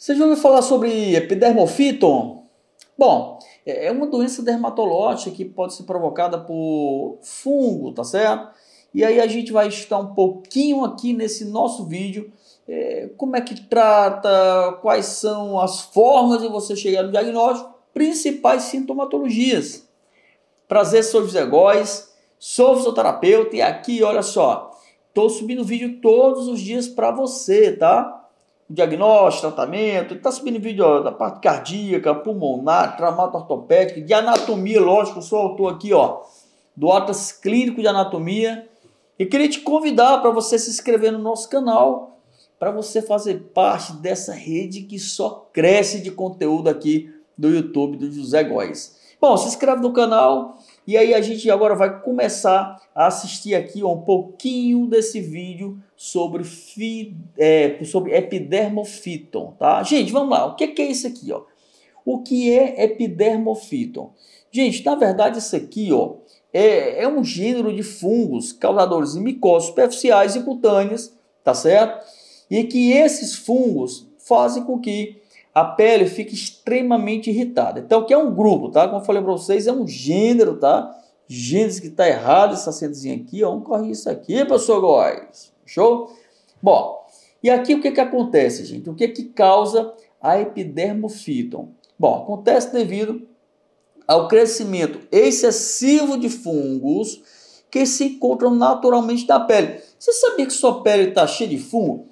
Você já ouviu falar sobre epidermofito? Bom, é, é uma doença dermatológica que pode ser provocada por fungo, tá certo? E aí a gente vai estudar um pouquinho aqui nesse nosso vídeo é, como é que trata, quais são as formas de você chegar no diagnóstico, principais sintomatologias. Prazer, sou José Góes, sou fisioterapeuta e aqui, olha só, estou subindo vídeo todos os dias para você, tá? diagnóstico, tratamento, está subindo vídeo ó, da parte cardíaca, pulmonar, traumato ortopédico, de anatomia, lógico, sou autor aqui, ó, do Atlas Clínico de Anatomia. E queria te convidar para você se inscrever no nosso canal, para você fazer parte dessa rede que só cresce de conteúdo aqui do YouTube do José Góes. Bom, se inscreve no canal e aí a gente agora vai começar a assistir aqui um pouquinho desse vídeo sobre, fi, é, sobre epidermofiton, tá? Gente, vamos lá, o que, que é isso aqui, ó? O que é epidermofiton? Gente, na verdade isso aqui, ó, é, é um gênero de fungos causadores de micose superficiais e cutâneas, tá certo? E que esses fungos fazem com que a pele fique extremamente irritada. Então, que é um grupo, tá? Como eu falei para vocês, é um gênero, tá? Gente que está errado essa sentezinha aqui, ó, não corre isso aqui, professor Góes. Show? Bom, e aqui o que, que acontece, gente? O que, que causa a epidermofiton? Bom, acontece devido ao crescimento excessivo de fungos que se encontram naturalmente na pele. Você sabia que sua pele está cheia de fungo?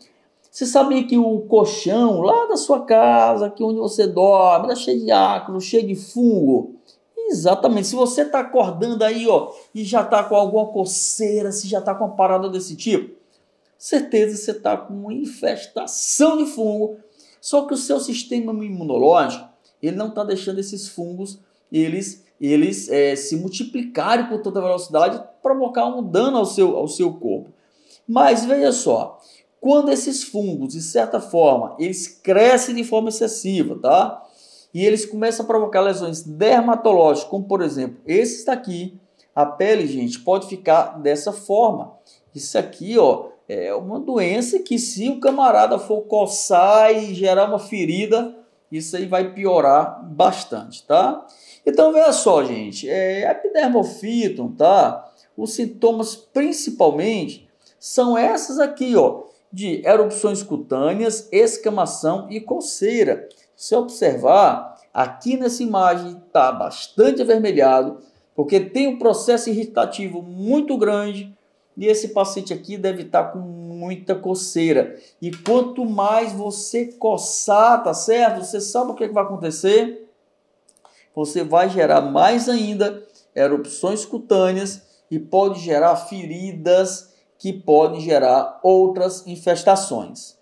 Você sabia que o colchão lá da sua casa, aqui onde você dorme, está cheio de ácaro, cheio de fungo? Exatamente. Se você está acordando aí, ó, e já está com alguma coceira, se já está com uma parada desse tipo, certeza você está com uma infestação de fungo. Só que o seu sistema imunológico, ele não está deixando esses fungos, eles, eles é, se multiplicarem com tanta velocidade, provocar um dano ao seu, ao seu corpo. Mas veja só, quando esses fungos, de certa forma, eles crescem de forma excessiva, tá? e eles começam a provocar lesões dermatológicas, como por exemplo, esse está aqui. A pele, gente, pode ficar dessa forma. Isso aqui, ó, é uma doença que se o camarada for coçar e gerar uma ferida, isso aí vai piorar bastante, tá? Então, veja só, gente, é epidermofíton, tá? Os sintomas principalmente são essas aqui, ó, de erupções cutâneas, escamação e coceira. Se observar, aqui nessa imagem está bastante avermelhado, porque tem um processo irritativo muito grande e esse paciente aqui deve estar tá com muita coceira. E quanto mais você coçar, tá certo? Você sabe o que, é que vai acontecer? Você vai gerar mais ainda erupções cutâneas e pode gerar feridas que podem gerar outras infestações.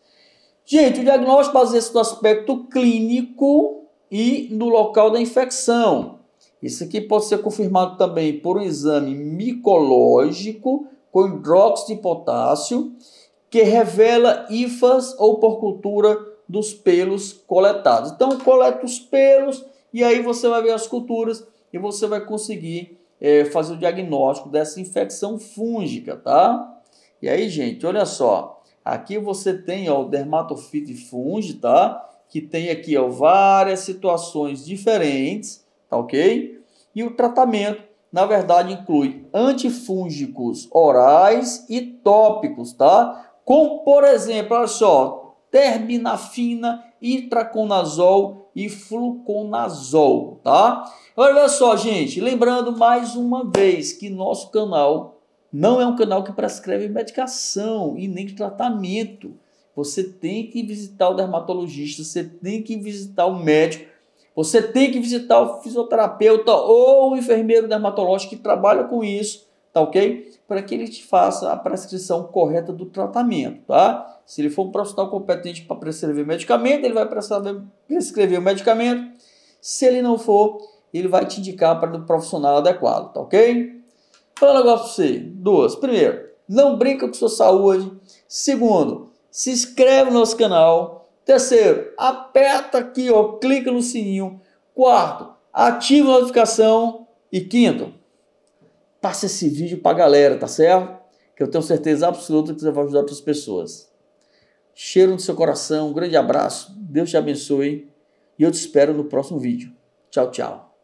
Gente, o diagnóstico baseia-se no aspecto clínico e no local da infecção. Isso aqui pode ser confirmado também por um exame micológico com hidróxido de potássio, que revela hifas ou por cultura dos pelos coletados. Então, coleta os pelos e aí você vai ver as culturas e você vai conseguir é, fazer o diagnóstico dessa infecção fúngica, tá? E aí, gente, olha só. Aqui você tem ó, o dermatofite fungi, tá? Que tem aqui ó, várias situações diferentes, tá ok? E o tratamento, na verdade, inclui antifúngicos orais e tópicos, tá? Como, por exemplo, olha só, terbinafina, itraconazol e fluconazol, tá? Olha só, gente, lembrando mais uma vez que nosso canal não é um canal que prescreve medicação e nem tratamento. Você tem que visitar o dermatologista, você tem que visitar o médico, você tem que visitar o fisioterapeuta ou o enfermeiro dermatológico que trabalha com isso, tá ok? Para que ele te faça a prescrição correta do tratamento, tá? Se ele for um profissional competente para prescrever medicamento, ele vai prescrever, prescrever o medicamento. Se ele não for, ele vai te indicar para o profissional adequado, tá ok? Fala um negócio pra você. Duas. Primeiro, não brinca com sua saúde. Segundo, se inscreve no nosso canal. Terceiro, aperta aqui, ó, clica no sininho. Quarto, ativa a notificação. E quinto, passa esse vídeo pra galera, tá certo? Que eu tenho certeza absoluta que você vai ajudar outras pessoas. Cheiro no seu coração, um grande abraço, Deus te abençoe e eu te espero no próximo vídeo. Tchau, tchau.